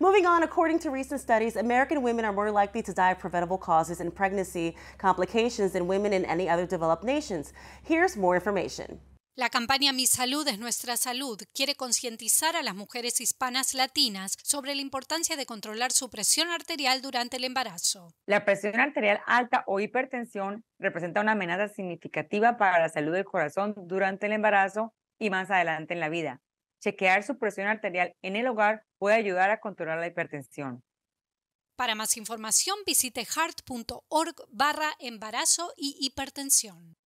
Moving on, according to recent studies, American women are more likely to die of preventable causes and pregnancy complications than women in any other developed nations. Here's more information. La campaña Mi Salud es Nuestra Salud quiere concientizar a las mujeres hispanas latinas sobre la importancia de controlar su presión arterial durante el embarazo. La presión arterial alta o hipertensión representa una amenaza significativa para la salud del corazón durante el embarazo y más adelante en la vida. Chequear su presión arterial en el hogar puede ayudar a controlar la hipertensión. Para más información visite heart.org barra embarazo y hipertensión.